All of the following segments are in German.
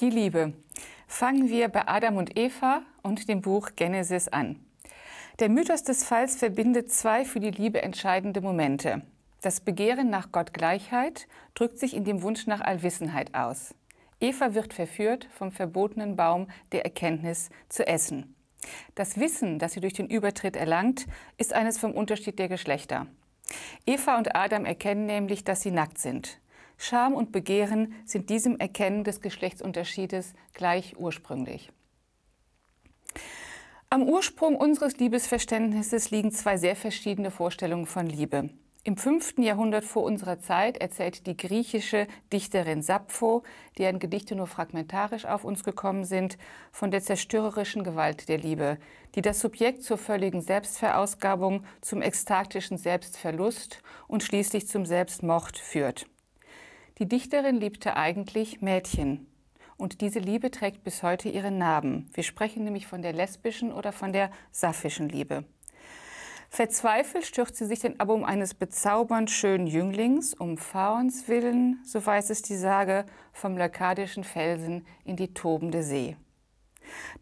Die Liebe. Fangen wir bei Adam und Eva und dem Buch Genesis an. Der Mythos des Falls verbindet zwei für die Liebe entscheidende Momente. Das Begehren nach Gottgleichheit drückt sich in dem Wunsch nach Allwissenheit aus. Eva wird verführt, vom verbotenen Baum der Erkenntnis zu essen. Das Wissen, das sie durch den Übertritt erlangt, ist eines vom Unterschied der Geschlechter. Eva und Adam erkennen nämlich, dass sie nackt sind. Scham und Begehren sind diesem Erkennen des Geschlechtsunterschiedes gleich ursprünglich. Am Ursprung unseres Liebesverständnisses liegen zwei sehr verschiedene Vorstellungen von Liebe. Im 5. Jahrhundert vor unserer Zeit erzählt die griechische Dichterin Sappho, deren Gedichte nur fragmentarisch auf uns gekommen sind, von der zerstörerischen Gewalt der Liebe, die das Subjekt zur völligen Selbstverausgabung, zum ekstatischen Selbstverlust und schließlich zum Selbstmord führt. Die Dichterin liebte eigentlich Mädchen. Und diese Liebe trägt bis heute ihre Narben. Wir sprechen nämlich von der lesbischen oder von der saffischen Liebe. Verzweifelt stürzt sie sich denn aber um eines bezaubernd schönen Jünglings, um Faons Willen, so weiß es die Sage, vom leukadischen Felsen in die tobende See.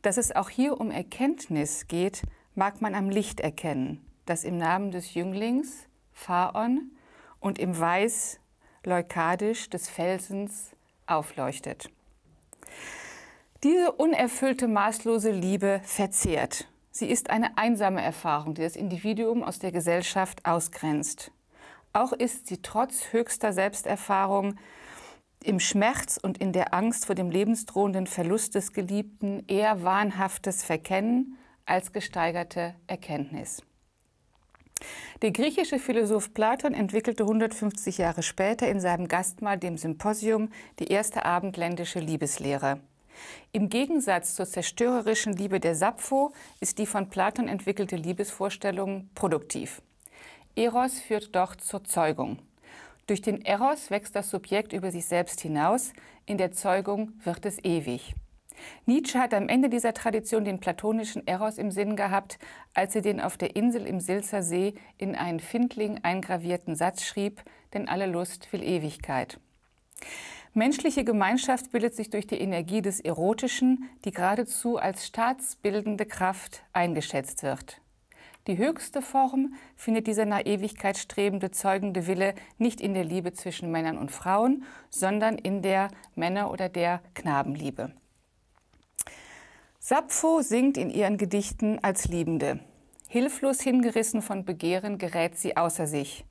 Dass es auch hier um Erkenntnis geht, mag man am Licht erkennen, das im Namen des Jünglings, Faon, und im Weiß leukadisch des Felsens aufleuchtet. Diese unerfüllte, maßlose Liebe verzehrt. Sie ist eine einsame Erfahrung, die das Individuum aus der Gesellschaft ausgrenzt. Auch ist sie trotz höchster Selbsterfahrung im Schmerz und in der Angst vor dem lebensdrohenden Verlust des Geliebten eher wahnhaftes Verkennen als gesteigerte Erkenntnis. Der griechische Philosoph Platon entwickelte 150 Jahre später in seinem Gastmahl, dem Symposium, die erste abendländische Liebeslehre. Im Gegensatz zur zerstörerischen Liebe der Sappho ist die von Platon entwickelte Liebesvorstellung produktiv. Eros führt doch zur Zeugung. Durch den Eros wächst das Subjekt über sich selbst hinaus, in der Zeugung wird es ewig. Nietzsche hat am Ende dieser Tradition den platonischen Eros im Sinn gehabt, als er den auf der Insel im Silzer See in einen Findling eingravierten Satz schrieb, denn alle Lust will Ewigkeit. Menschliche Gemeinschaft bildet sich durch die Energie des Erotischen, die geradezu als staatsbildende Kraft eingeschätzt wird. Die höchste Form findet dieser nach Ewigkeit strebende zeugende Wille nicht in der Liebe zwischen Männern und Frauen, sondern in der Männer- oder der Knabenliebe. Sappho singt in ihren Gedichten als Liebende. Hilflos hingerissen von Begehren gerät sie außer sich.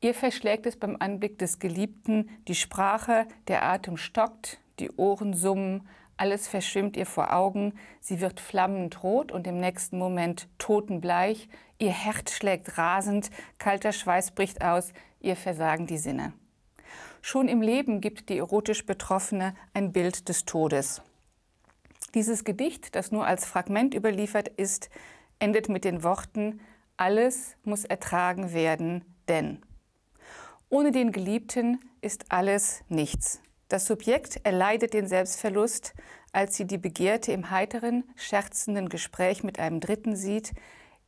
Ihr verschlägt es beim Anblick des Geliebten, die Sprache, der Atem stockt, die Ohren summen, alles verschwimmt ihr vor Augen, sie wird flammend rot und im nächsten Moment totenbleich, ihr Herz schlägt rasend, kalter Schweiß bricht aus, ihr versagen die Sinne. Schon im Leben gibt die erotisch Betroffene ein Bild des Todes. Dieses Gedicht, das nur als Fragment überliefert ist, endet mit den Worten Alles muss ertragen werden, denn ohne den Geliebten ist alles nichts. Das Subjekt erleidet den Selbstverlust, als sie die Begehrte im heiteren, scherzenden Gespräch mit einem Dritten sieht,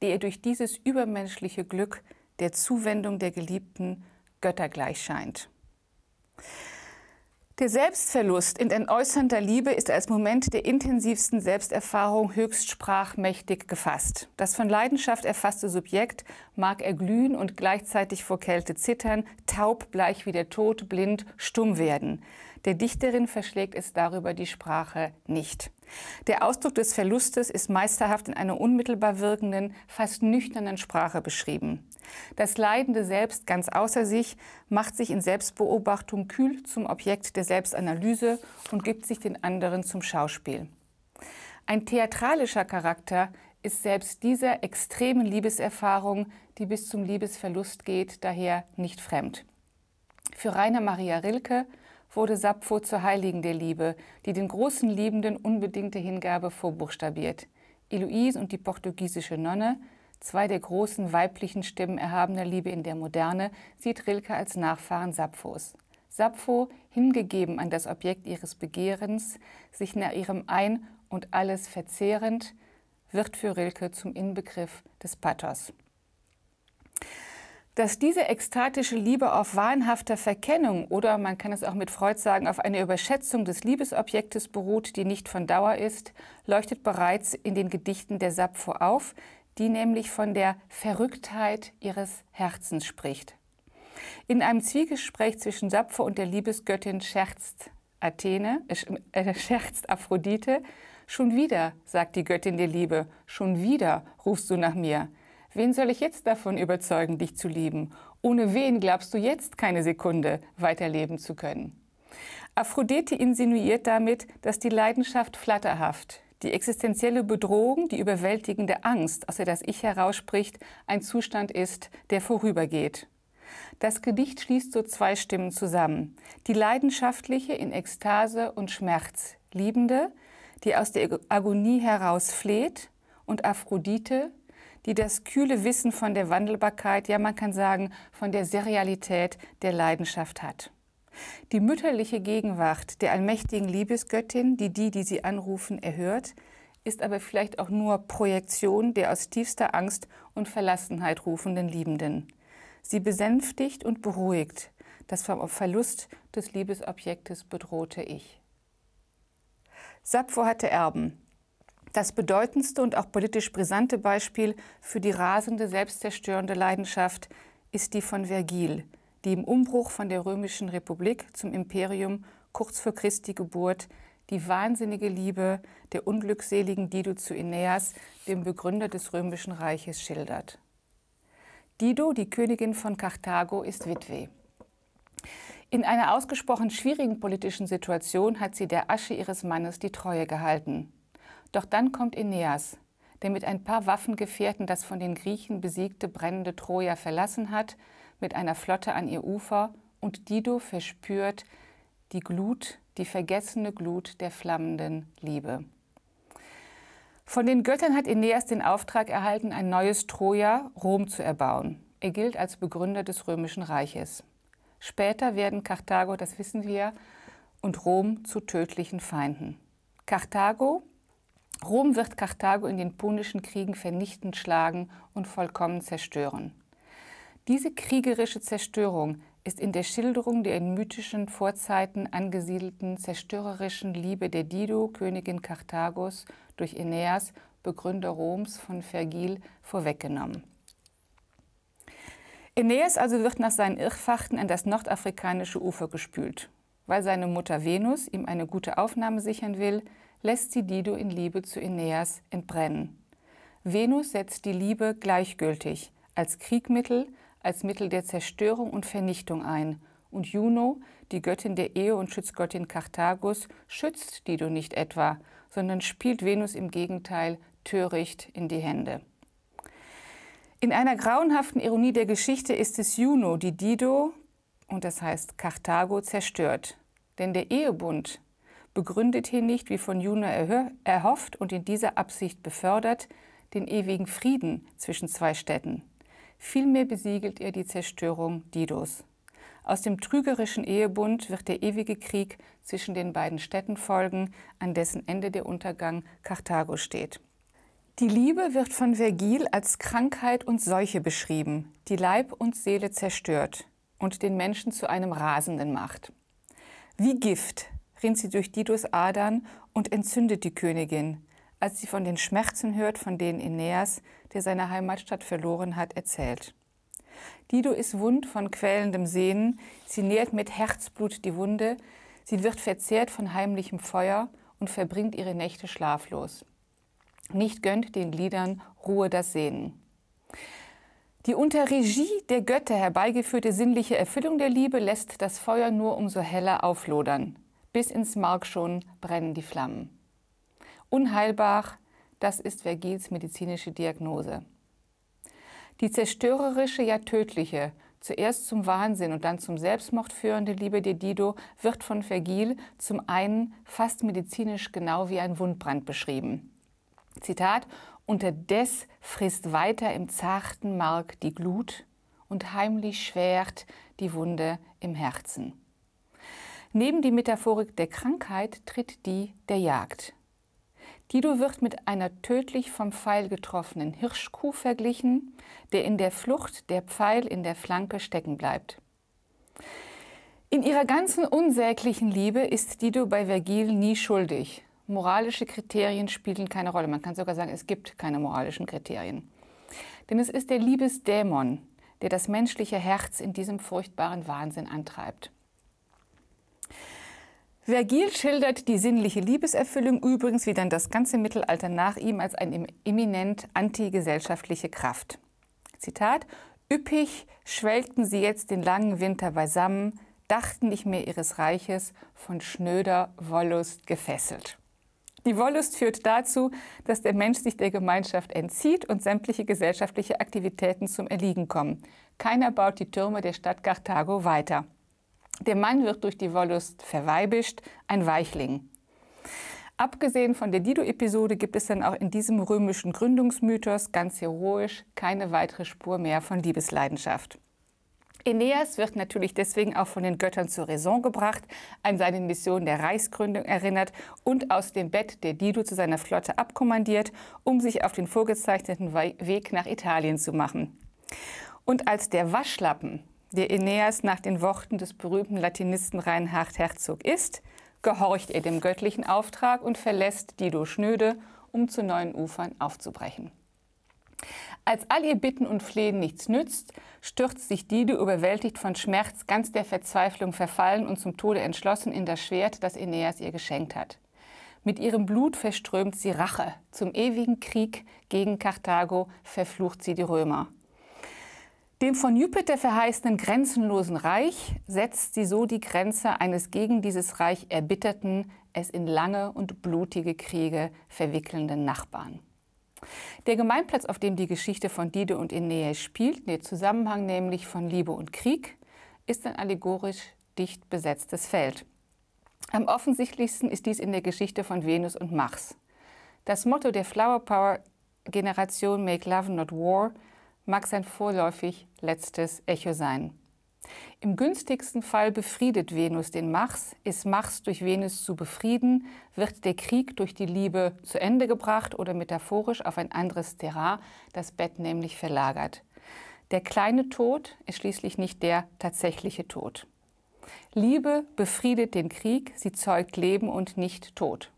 der ihr durch dieses übermenschliche Glück der Zuwendung der Geliebten göttergleich scheint. Der Selbstverlust in entäußernder Liebe ist als Moment der intensivsten Selbsterfahrung höchst sprachmächtig gefasst. Das von Leidenschaft erfasste Subjekt mag erglühen und gleichzeitig vor Kälte zittern, taub, bleich wie der Tod, blind, stumm werden. Der Dichterin verschlägt es darüber die Sprache nicht. Der Ausdruck des Verlustes ist meisterhaft in einer unmittelbar wirkenden, fast nüchternen Sprache beschrieben. Das leidende Selbst ganz außer sich macht sich in Selbstbeobachtung kühl zum Objekt der Selbstanalyse und gibt sich den anderen zum Schauspiel. Ein theatralischer Charakter ist selbst dieser extremen Liebeserfahrung, die bis zum Liebesverlust geht, daher nicht fremd. Für Rainer Maria Rilke wurde Sappho zur Heiligen der Liebe, die den großen Liebenden unbedingte Hingabe vorbuchstabiert. Eloise und die portugiesische Nonne zwei der großen weiblichen Stimmen erhabener Liebe in der Moderne, sieht Rilke als Nachfahren Sapphos. Sappho, hingegeben an das Objekt ihres Begehrens, sich nach ihrem ein und alles verzehrend, wird für Rilke zum Inbegriff des Pathos. Dass diese ekstatische Liebe auf wahnhafter Verkennung oder man kann es auch mit Freud sagen, auf einer Überschätzung des Liebesobjektes beruht, die nicht von Dauer ist, leuchtet bereits in den Gedichten der Sappho auf, die nämlich von der Verrücktheit ihres Herzens spricht. In einem Zwiegespräch zwischen Sappho und der Liebesgöttin scherzt Athene, äh, äh, scherzt Aphrodite, schon wieder, sagt die Göttin der Liebe, schon wieder rufst du nach mir. Wen soll ich jetzt davon überzeugen, dich zu lieben? Ohne wen glaubst du jetzt keine Sekunde weiterleben zu können? Aphrodite insinuiert damit, dass die Leidenschaft flatterhaft, die existenzielle Bedrohung, die überwältigende Angst, aus der das Ich herausspricht, ein Zustand ist, der vorübergeht. Das Gedicht schließt so zwei Stimmen zusammen. Die leidenschaftliche in Ekstase und Schmerz, Liebende, die aus der Agonie heraus fleht, und Aphrodite, die das kühle Wissen von der Wandelbarkeit, ja man kann sagen von der Serialität der Leidenschaft hat. Die mütterliche Gegenwart der allmächtigen Liebesgöttin, die die, die sie anrufen, erhört, ist aber vielleicht auch nur Projektion der aus tiefster Angst und Verlassenheit rufenden Liebenden. Sie besänftigt und beruhigt das vom Verlust des Liebesobjektes bedrohte Ich. Sappho hatte Erben. Das bedeutendste und auch politisch brisante Beispiel für die rasende, selbstzerstörende Leidenschaft ist die von Vergil, die im Umbruch von der römischen Republik zum Imperium kurz vor Christi Geburt die wahnsinnige Liebe der unglückseligen Dido zu Aeneas, dem Begründer des römischen Reiches, schildert. Dido, die Königin von Karthago, ist Witwe. In einer ausgesprochen schwierigen politischen Situation hat sie der Asche ihres Mannes die Treue gehalten. Doch dann kommt Aeneas, der mit ein paar Waffengefährten das von den Griechen besiegte brennende Troja verlassen hat mit einer Flotte an ihr Ufer und Dido verspürt die Glut, die vergessene Glut der flammenden Liebe. Von den Göttern hat Aeneas den Auftrag erhalten, ein neues Troja, Rom, zu erbauen. Er gilt als Begründer des Römischen Reiches. Später werden Karthago, das wissen wir, und Rom zu tödlichen Feinden. Karthago, Rom wird Karthago in den punischen Kriegen vernichtend schlagen und vollkommen zerstören. Diese kriegerische Zerstörung ist in der Schilderung der in mythischen Vorzeiten angesiedelten zerstörerischen Liebe der Dido, Königin Karthagos, durch Aeneas, Begründer Roms von Vergil, vorweggenommen. Aeneas also wird nach seinen Irrfachten an das nordafrikanische Ufer gespült. Weil seine Mutter Venus ihm eine gute Aufnahme sichern will, lässt sie Dido in Liebe zu Aeneas entbrennen. Venus setzt die Liebe gleichgültig als Kriegmittel als Mittel der Zerstörung und Vernichtung ein. Und Juno, die Göttin der Ehe und Schutzgöttin Karthagos, schützt Dido nicht etwa, sondern spielt Venus im Gegenteil töricht in die Hände. In einer grauenhaften Ironie der Geschichte ist es Juno, die Dido, und das heißt Karthago, zerstört. Denn der Ehebund, begründet hier nicht, wie von Juno erhofft und in dieser Absicht befördert, den ewigen Frieden zwischen zwei Städten. Vielmehr besiegelt er die Zerstörung Didos. Aus dem trügerischen Ehebund wird der ewige Krieg zwischen den beiden Städten folgen, an dessen Ende der Untergang Karthago steht. Die Liebe wird von Vergil als Krankheit und Seuche beschrieben, die Leib und Seele zerstört und den Menschen zu einem Rasenden macht. Wie Gift rinnt sie durch Didos Adern und entzündet die Königin, als sie von den Schmerzen hört, von denen Aeneas, der seine Heimatstadt verloren hat, erzählt. Dido ist wund von quälendem Sehnen, sie nährt mit Herzblut die Wunde, sie wird verzehrt von heimlichem Feuer und verbringt ihre Nächte schlaflos. Nicht gönnt den Liedern Ruhe das Sehnen. Die unter Regie der Götter herbeigeführte sinnliche Erfüllung der Liebe lässt das Feuer nur umso heller auflodern. Bis ins Mark schon brennen die Flammen unheilbar, das ist Vergils medizinische Diagnose. Die zerstörerische, ja tödliche, zuerst zum Wahnsinn und dann zum Selbstmord führende Liebe der Dido wird von Vergil zum einen fast medizinisch genau wie ein Wundbrand beschrieben. Zitat, unterdes frisst weiter im zarten Mark die Glut und heimlich schwert die Wunde im Herzen. Neben die Metaphorik der Krankheit tritt die der Jagd. Dido wird mit einer tödlich vom Pfeil getroffenen Hirschkuh verglichen, der in der Flucht der Pfeil in der Flanke stecken bleibt. In ihrer ganzen unsäglichen Liebe ist Dido bei Vergil nie schuldig. Moralische Kriterien spielen keine Rolle. Man kann sogar sagen, es gibt keine moralischen Kriterien. Denn es ist der Liebesdämon, der das menschliche Herz in diesem furchtbaren Wahnsinn antreibt. Vergil schildert die sinnliche Liebeserfüllung übrigens wie dann das ganze Mittelalter nach ihm als eine eminent antigesellschaftliche Kraft. Zitat: Üppig schwelgten sie jetzt den langen Winter beisammen, dachten nicht mehr ihres Reiches, von schnöder Wollust gefesselt. Die Wollust führt dazu, dass der Mensch sich der Gemeinschaft entzieht und sämtliche gesellschaftliche Aktivitäten zum Erliegen kommen. Keiner baut die Türme der Stadt Karthago weiter. Der Mann wird durch die Wollust verweibischt, ein Weichling. Abgesehen von der Dido-Episode gibt es dann auch in diesem römischen Gründungsmythos ganz heroisch keine weitere Spur mehr von Liebesleidenschaft. Aeneas wird natürlich deswegen auch von den Göttern zur Raison gebracht, an seine Mission der Reichsgründung erinnert und aus dem Bett der Dido zu seiner Flotte abkommandiert, um sich auf den vorgezeichneten Weg nach Italien zu machen. Und als der Waschlappen der Aeneas nach den Worten des berühmten Latinisten Reinhard Herzog ist, gehorcht er dem göttlichen Auftrag und verlässt Dido schnöde, um zu neuen Ufern aufzubrechen. Als all ihr Bitten und Flehen nichts nützt, stürzt sich Dido überwältigt von Schmerz, ganz der Verzweiflung verfallen und zum Tode entschlossen in das Schwert, das Aeneas ihr geschenkt hat. Mit ihrem Blut verströmt sie Rache. Zum ewigen Krieg gegen Karthago verflucht sie die Römer. Dem von Jupiter verheißenen grenzenlosen Reich setzt sie so die Grenze eines gegen dieses Reich erbitterten, es in lange und blutige Kriege verwickelnden Nachbarn. Der Gemeinplatz, auf dem die Geschichte von Dido und Aeneas spielt, der Zusammenhang nämlich von Liebe und Krieg, ist ein allegorisch dicht besetztes Feld. Am offensichtlichsten ist dies in der Geschichte von Venus und Mars. Das Motto der Flower Power Generation Make Love Not War mag sein vorläufig letztes Echo sein. Im günstigsten Fall befriedet Venus den Mars. Ist Mars durch Venus zu befrieden, wird der Krieg durch die Liebe zu Ende gebracht oder metaphorisch auf ein anderes Terrain, das Bett nämlich verlagert. Der kleine Tod ist schließlich nicht der tatsächliche Tod. Liebe befriedet den Krieg, sie zeugt Leben und nicht Tod.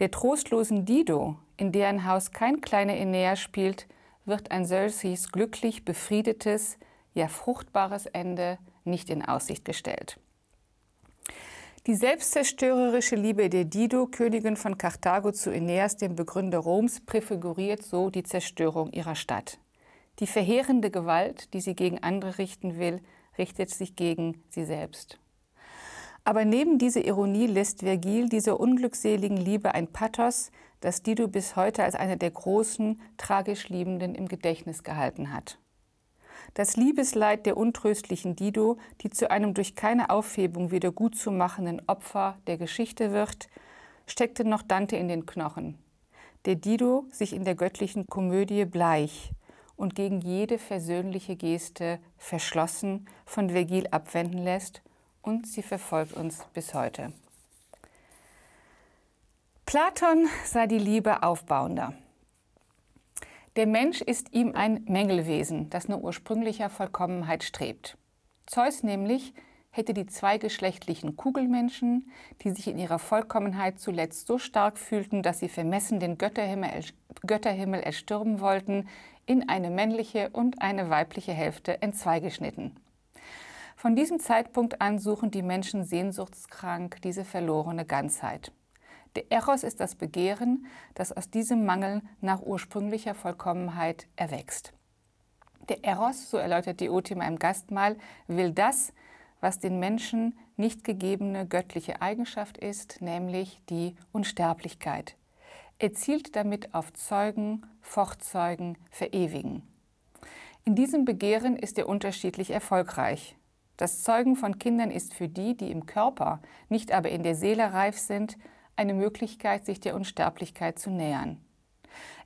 Der trostlosen Dido, in deren Haus kein kleiner Enea spielt, wird ein solches glücklich befriedetes, ja fruchtbares Ende nicht in Aussicht gestellt. Die selbstzerstörerische Liebe der Dido, Königin von Karthago zu Aeneas, dem Begründer Roms, präfiguriert so die Zerstörung ihrer Stadt. Die verheerende Gewalt, die sie gegen andere richten will, richtet sich gegen sie selbst. Aber neben dieser Ironie lässt Vergil dieser unglückseligen Liebe ein Pathos, dass Dido bis heute als einer der großen, tragisch Liebenden im Gedächtnis gehalten hat. Das Liebesleid der untröstlichen Dido, die zu einem durch keine Aufhebung wieder gutzumachenden Opfer der Geschichte wird, steckte noch Dante in den Knochen, der Dido sich in der göttlichen Komödie bleich und gegen jede versöhnliche Geste verschlossen von Vergil abwenden lässt und sie verfolgt uns bis heute. Platon sah die Liebe aufbauender. Der Mensch ist ihm ein Mängelwesen, das nur ursprünglicher Vollkommenheit strebt. Zeus nämlich hätte die zweigeschlechtlichen Kugelmenschen, die sich in ihrer Vollkommenheit zuletzt so stark fühlten, dass sie vermessen den Götterhimmel, Götterhimmel erstürmen wollten, in eine männliche und eine weibliche Hälfte entzweigeschnitten. Von diesem Zeitpunkt an suchen die Menschen sehnsuchtskrank diese verlorene Ganzheit. Der Eros ist das Begehren, das aus diesem Mangel nach ursprünglicher Vollkommenheit erwächst. Der Eros, so erläutert die Diotima im Gastmahl, will das, was den Menschen nicht gegebene göttliche Eigenschaft ist, nämlich die Unsterblichkeit. Er zielt damit auf Zeugen, Fortzeugen, Verewigen. In diesem Begehren ist er unterschiedlich erfolgreich. Das Zeugen von Kindern ist für die, die im Körper, nicht aber in der Seele reif sind, eine Möglichkeit, sich der Unsterblichkeit zu nähern.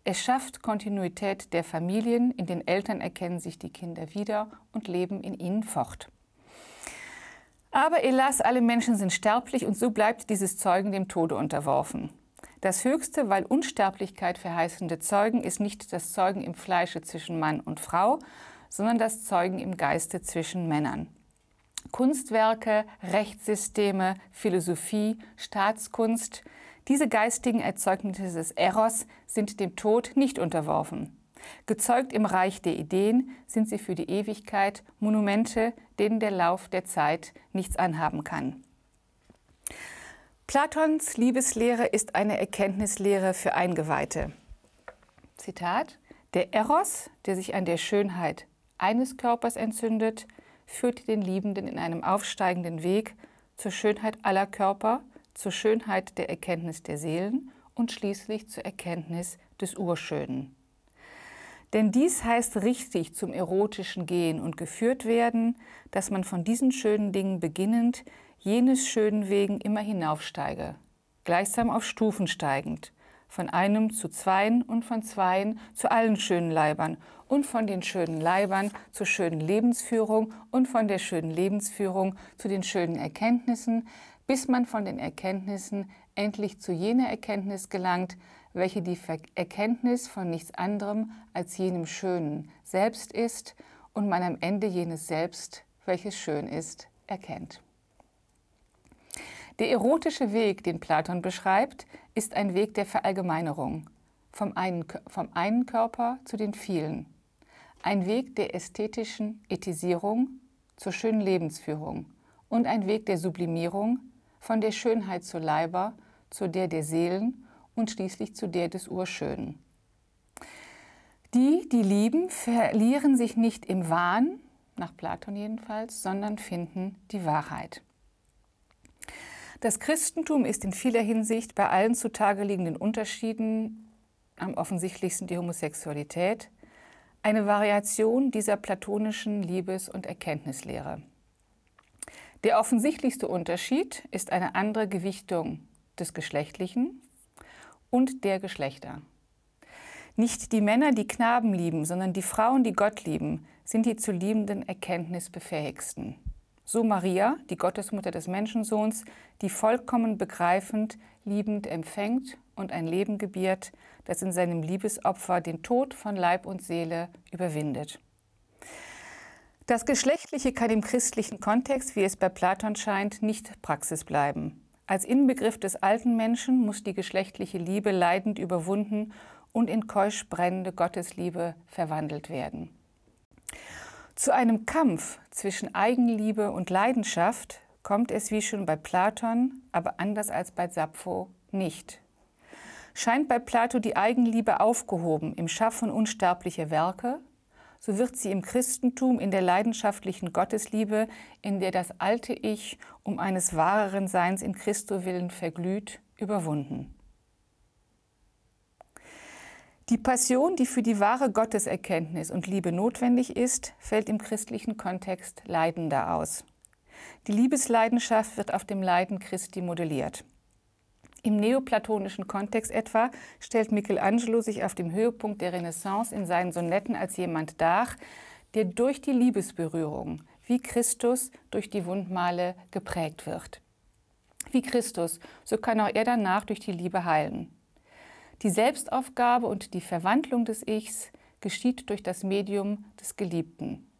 Es schafft Kontinuität der Familien, in den Eltern erkennen sich die Kinder wieder und leben in ihnen fort. Aber Elas, alle Menschen sind sterblich und so bleibt dieses Zeugen dem Tode unterworfen. Das höchste, weil Unsterblichkeit verheißende Zeugen ist nicht das Zeugen im Fleische zwischen Mann und Frau, sondern das Zeugen im Geiste zwischen Männern. Kunstwerke, Rechtssysteme, Philosophie, Staatskunst, diese geistigen Erzeugnisse des Eros sind dem Tod nicht unterworfen. Gezeugt im Reich der Ideen sind sie für die Ewigkeit Monumente, denen der Lauf der Zeit nichts anhaben kann. Platons Liebeslehre ist eine Erkenntnislehre für Eingeweihte. Zitat: Der Eros, der sich an der Schönheit eines Körpers entzündet, führt den Liebenden in einem aufsteigenden Weg zur Schönheit aller Körper, zur Schönheit der Erkenntnis der Seelen und schließlich zur Erkenntnis des Urschönen. Denn dies heißt richtig zum erotischen Gehen und geführt werden, dass man von diesen schönen Dingen beginnend jenes schönen Wegen immer hinaufsteige, gleichsam auf Stufen steigend, von einem zu zweien und von zweien zu allen schönen Leibern und von den schönen Leibern zur schönen Lebensführung und von der schönen Lebensführung zu den schönen Erkenntnissen, bis man von den Erkenntnissen endlich zu jener Erkenntnis gelangt, welche die Erkenntnis von nichts anderem als jenem Schönen selbst ist und man am Ende jenes selbst, welches schön ist, erkennt. Der erotische Weg, den Platon beschreibt, ist ein Weg der Verallgemeinerung, vom einen, vom einen Körper zu den vielen, ein Weg der ästhetischen Ethisierung zur schönen Lebensführung und ein Weg der Sublimierung von der Schönheit zur Leiber, zu der der Seelen und schließlich zu der des Urschönen. Die, die lieben, verlieren sich nicht im Wahn, nach Platon jedenfalls, sondern finden die Wahrheit. Das Christentum ist in vieler Hinsicht bei allen zutage liegenden Unterschieden am offensichtlichsten die Homosexualität, eine Variation dieser platonischen Liebes- und Erkenntnislehre. Der offensichtlichste Unterschied ist eine andere Gewichtung des Geschlechtlichen und der Geschlechter. Nicht die Männer, die Knaben lieben, sondern die Frauen, die Gott lieben, sind die zu liebenden Erkenntnis befähigsten. So Maria, die Gottesmutter des Menschensohns, die vollkommen begreifend, liebend empfängt und ein Leben gebiert, das in seinem Liebesopfer den Tod von Leib und Seele überwindet. Das Geschlechtliche kann im christlichen Kontext, wie es bei Platon scheint, nicht Praxis bleiben. Als Inbegriff des alten Menschen muss die geschlechtliche Liebe leidend überwunden und in keusch brennende Gottesliebe verwandelt werden. Zu einem Kampf zwischen Eigenliebe und Leidenschaft kommt es wie schon bei Platon, aber anders als bei Sappho nicht. Scheint bei Plato die Eigenliebe aufgehoben im Schaffen unsterblicher Werke, so wird sie im Christentum in der leidenschaftlichen Gottesliebe, in der das alte Ich um eines wahreren Seins in Christo willen verglüht, überwunden. Die Passion, die für die wahre Gotteserkenntnis und Liebe notwendig ist, fällt im christlichen Kontext leidender aus. Die Liebesleidenschaft wird auf dem Leiden Christi modelliert. Im neoplatonischen Kontext etwa stellt Michelangelo sich auf dem Höhepunkt der Renaissance in seinen Sonetten als jemand dar, der durch die Liebesberührung wie Christus durch die Wundmale geprägt wird. Wie Christus, so kann auch er danach durch die Liebe heilen. Die Selbstaufgabe und die Verwandlung des Ichs geschieht durch das Medium des Geliebten.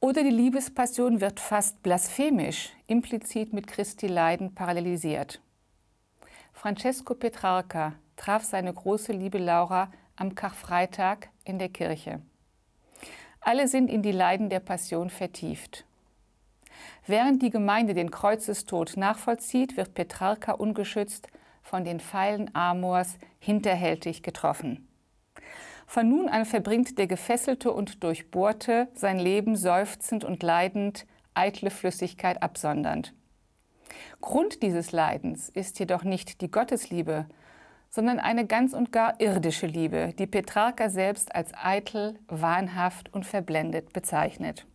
Oder die Liebespassion wird fast blasphemisch, implizit mit Christi Leiden parallelisiert. Francesco Petrarca traf seine große Liebe Laura am Karfreitag in der Kirche. Alle sind in die Leiden der Passion vertieft. Während die Gemeinde den Kreuzestod nachvollzieht, wird Petrarca ungeschützt von den Pfeilen Amors hinterhältig getroffen. Von nun an verbringt der Gefesselte und Durchbohrte sein Leben seufzend und leidend, eitle Flüssigkeit absondernd. Grund dieses Leidens ist jedoch nicht die Gottesliebe, sondern eine ganz und gar irdische Liebe, die Petrarca selbst als eitel, wahnhaft und verblendet bezeichnet.